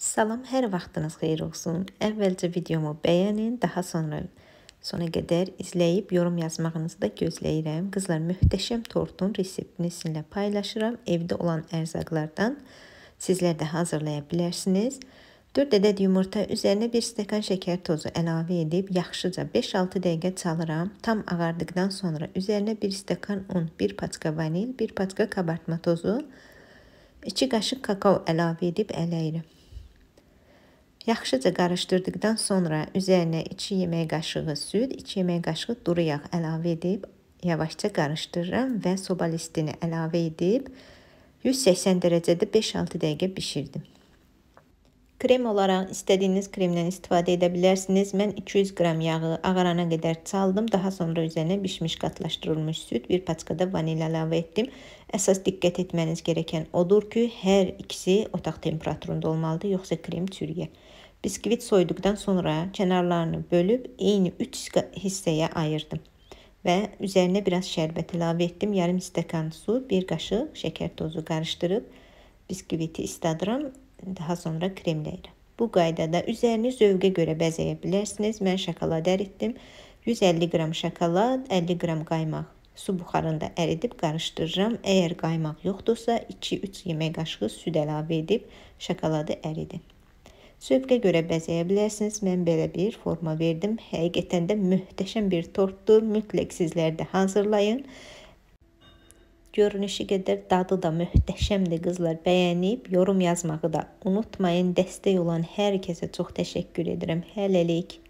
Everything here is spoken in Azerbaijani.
Salam, hər vaxtınız xeyir olsun. Əvvəlcə videomu bəyənin, daha sonra sona qədər izləyib yorum yazmağınızı da gözləyirəm. Qızlar, möhtəşəm tortun reseptini sizinlə paylaşıram. Evdə olan ərzaqlardan sizlər də hazırlaya bilərsiniz. 4 ədəd yumurta üzərinə 1 stəkan şəkər tozu əlavə edib yaxşıca 5-6 dəqiqə çalıram. Tam ağardıqdan sonra üzərinə 1 stəkan un, 1 paçka vanil, 1 paçka qabartma tozu, 2 qaşıq kakao əlavə edib ələyirəm. Yaxşıca qarışdırdıqdan sonra üzərinə 2 yemək qaşığı süd, 2 yemək qaşığı duru yağ əlavə edib yavaşca qarışdırıram və soba listini əlavə edib 180 dərəcədə 5-6 dəqiqə bişirdim. Krem olaraq istədiyiniz kremdən istifadə edə bilərsiniz. Mən 200 qram yağı ağarana qədər çaldım. Daha sonra üzərinə bişmiş qatlaşdırılmış süd, bir paçkada vanil əlavə etdim. Əsas diqqət etməniz gerəkən odur ki, hər ikisi otaq temperaturunda olmalıdır, yoxsa krem çürüyə. Biskvit soyduqdan sonra kənarlarını bölüb eyni 3 hissəyə ayırdım və üzərinə biraz şərbət əlavə etdim. Yarım stəkan su, bir qaşıq şəkər dozu qarışdırıb biskviti isladıram daha sonra kremləyirəm. Bu qaydada üzərini zövqə görə bəzəyə bilərsiniz. Mən şokolad əritdim. 150 qram şokolad, 50 qram qaymaq su buxarında əridib qarışdırıram. Əgər qaymaq yoxdursa, 2-3 yemək qaşığı süd əlavə edib şokoladı əridin. Zövqə görə bəzəyə bilərsiniz. Mən belə bir forma verdim. Həqiqətən də möhtəşəm bir tortdur. Mütləq sizlər də hazırlayın. Görünüşü qədər dadı da möhtəşəmdir qızlar. Bəyənib yorum yazmağı da unutmayın. Dəstək olan hər kəsə çox təşəkkür edirəm. Hələlik.